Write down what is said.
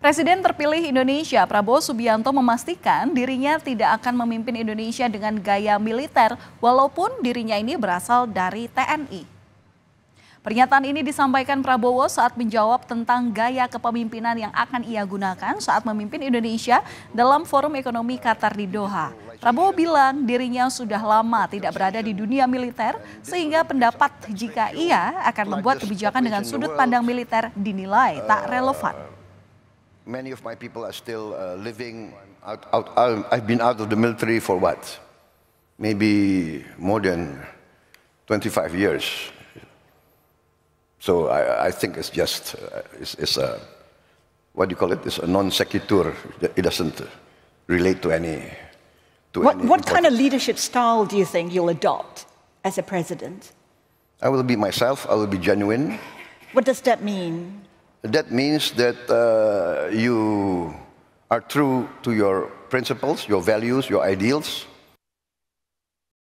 Presiden terpilih Indonesia Prabowo Subianto memastikan dirinya tidak akan memimpin Indonesia dengan gaya militer walaupun dirinya ini berasal dari TNI. Pernyataan ini disampaikan Prabowo saat menjawab tentang gaya kepemimpinan yang akan ia gunakan saat memimpin Indonesia dalam Forum Ekonomi Qatar di Doha. Prabowo bilang dirinya sudah lama tidak berada di dunia militer sehingga pendapat jika ia akan membuat kebijakan dengan sudut pandang militer dinilai tak relevan. many of my people are still uh, living out, out, out, I've been out of the military for what? Maybe more than 25 years. So I, I think it's just, uh, it's, it's, a, what do you call it? It's a non sequitur. It doesn't relate to any. To what, any what kind of leadership style do you think you'll adopt as a president? I will be myself, I will be genuine. What does that mean? that means that uh, you are true to your principles, your values, your ideals,